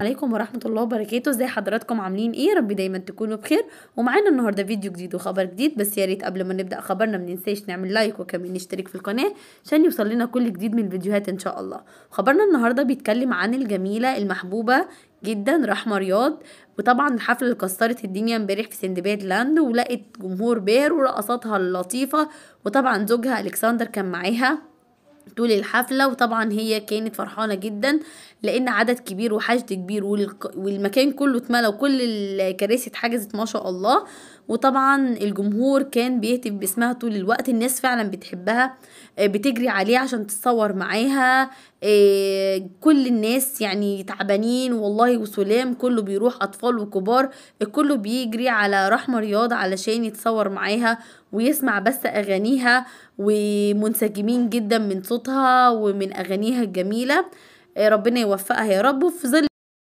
عليكم ورحمة الله وبركاته ازاي حضراتكم عاملين ايه رب دايما تكونوا بخير ومعانا النهاردة فيديو جديد وخبر جديد بس يا ريت قبل ما نبدأ خبرنا ما ننساش نعمل لايك وكمان نشترك في القناة عشان يوصل لنا كل جديد من الفيديوهات ان شاء الله خبرنا النهاردة بيتكلم عن الجميلة المحبوبة جدا رحمة رياض وطبعا الحفلة اللي كسرت الدنيا امبارح في سندباد لاند ولقت جمهور بير ورقصاتها اللطيفة وطبعا زوجها الكسندر كان معاها طول الحفلة وطبعا هي كانت فرحانة جدا لأن عدد كبير وحشد كبير والمكان كله اتملى وكل الكراسي اتحجزت ما شاء الله وطبعا الجمهور كان بيهتف باسمها طول الوقت الناس فعلا بتحبها آه، بتجري عليه عشان تتصور معاها آه، كل الناس يعني تعبانين والله وسلام كله بيروح اطفال وكبار كله بيجري على رحمة رياض علشان يتصور معاها ويسمع بس اغانيها ومنسجمين جدا من صوتها ومن اغانيها الجميله آه، ربنا يوفقها يا رب وفي ظل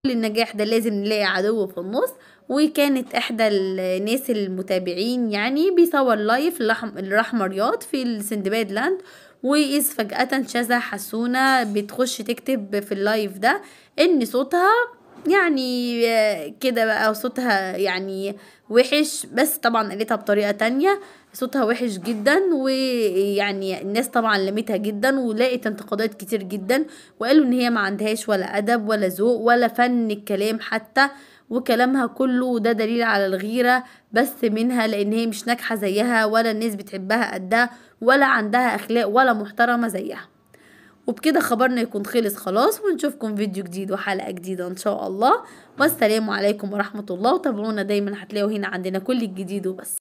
للنجاح ده لازم نلاقي عدو في النص وكانت احدى الناس المتابعين يعني بيصور لايف لرحمة رياض في السندباد لاند واذ فجأة شذا حسونة بتخش تكتب في اللايف ده ان صوتها يعني آه، كده بقى صوتها يعني وحش بس طبعا قالتها بطريقة تانية صوتها وحش جدا ويعني الناس طبعا لمتها جدا ولقت انتقادات كتير جدا وقالوا ان هي ما عندهاش ولا ادب ولا ذوق ولا فن الكلام حتى وكلامها كله ده دليل على الغيرة بس منها لان هي مش ناجحة زيها ولا الناس بتحبها قدها ولا عندها اخلاق ولا محترمة زيها وبكده خبرنا يكون خلص خلاص ونشوفكم فيديو جديد وحلقة جديدة ان شاء الله والسلام عليكم ورحمة الله وتابعونا دايما هتلاقوا هنا عندنا كل الجديد وبس